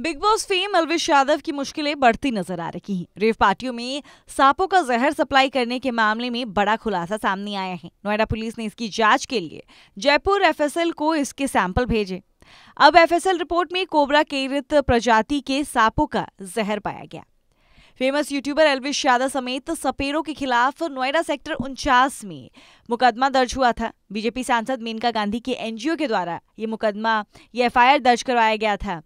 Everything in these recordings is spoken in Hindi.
Big Boss fame Elvish Yadav की मुश्किलें बढ़ती नजर आ रही हैं। रेव पार्टियों में सांपों का जहर सप्लाई करने के मामले में बड़ा खुलासा सामने आया है नोएडा पुलिस ने इसकी जांच के लिए जयपुर एफएसएल को इसके सैंपल भेजे अब एफएसएल रिपोर्ट में कोबरा केरित प्रजाति के सांपों का जहर पाया गया फेमस यूट्यूबर अलवेश यादव समेत सपेरों के खिलाफ नोएडा सेक्टर उनचास में मुकदमा दर्ज हुआ था बीजेपी सांसद मेनका गांधी के एनजीओ के द्वारा ये मुकदमा ये एफआईआर दर्ज करवाया गया था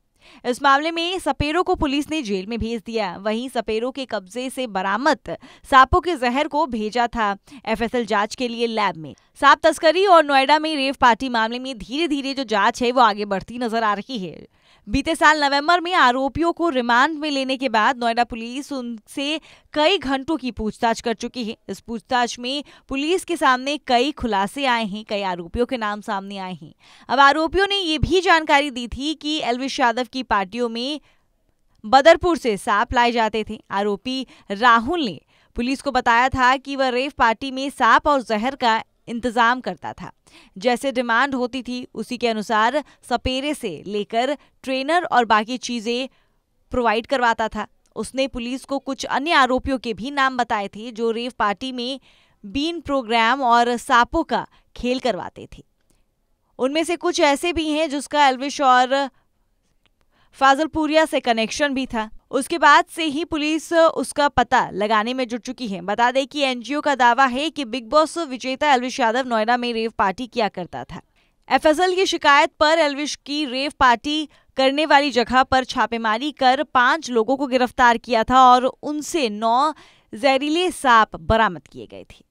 इस मामले में सपेरों को पुलिस ने जेल में भेज दिया वहीं सपेरों के कब्जे से बरामद सांपों के जहर को भेजा था एफएसएल जांच के लिए लैब में सांप तस्करी और नोएडा में रेव पार्टी मामले में धीरे धीरे जो जांच है वो आगे बढ़ती नजर आ रही है बीते साल नवंबर में आरोपियों को रिमांड में लेने के बाद नोएडा पुलिस उनसे कई घंटों की पूछताछ कर चुकी है इस पूछताछ में पुलिस के सामने कई खुलासे आए हैं कई आरोपियों के नाम सामने आए हैं अब आरोपियों ने ये भी जानकारी दी थी कि एलविश यादव की पार्टियों में बदरपुर से सांप लाए जाते थे आरोपी राहुल ने पुलिस को बताया था कि वह रेव पार्टी में सांप और जहर का इंतजाम करता था जैसे डिमांड होती थी उसी के अनुसार सपेरे से लेकर ट्रेनर और बाकी चीजें प्रोवाइड करवाता था उसने पुलिस को कुछ अन्य आरोपियों के भी नाम बताए थे जो रेव पार्टी में बीन प्रोग्राम और सांपों का खेल करवाते थे उनमें से कुछ ऐसे भी हैं जिसका एल्विश और फाजलपुरिया से कनेक्शन भी था उसके बाद से ही पुलिस उसका पता लगाने में जुट चुकी है बता दें कि एनजीओ का दावा है कि बिग बॉस विजेता एलविश यादव नोएडा में रेव पार्टी किया करता था एफएसएल की शिकायत पर अलविश की रेव पार्टी करने वाली जगह पर छापेमारी कर पांच लोगों को गिरफ्तार किया था और उनसे नौ जहरीले सांप बरामद किए गए थे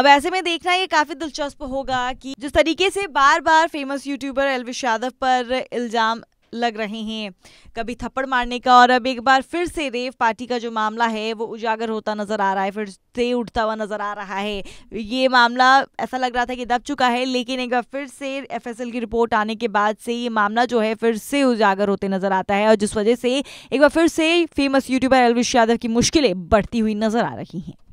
अब ऐसे में देखना ये काफी दिलचस्प होगा कि जिस तरीके से बार बार फेमस यूट्यूबर एलविश यादव पर इल्जाम लग रहे हैं कभी थप्पड़ मारने का और अब एक बार फिर से रेव पार्टी का जो मामला है वो उजागर होता नजर आ रहा है फिर से उठता हुआ नजर आ रहा है ये मामला ऐसा लग रहा था कि दब चुका है लेकिन एक बार फिर से एफ की रिपोर्ट आने के बाद से ये मामला जो है फिर से उजागर होते नजर आता है और जिस वजह से एक बार फिर से फेमस यूट्यूबर अलविश यादव की मुश्किलें बढ़ती हुई नजर आ रही हैं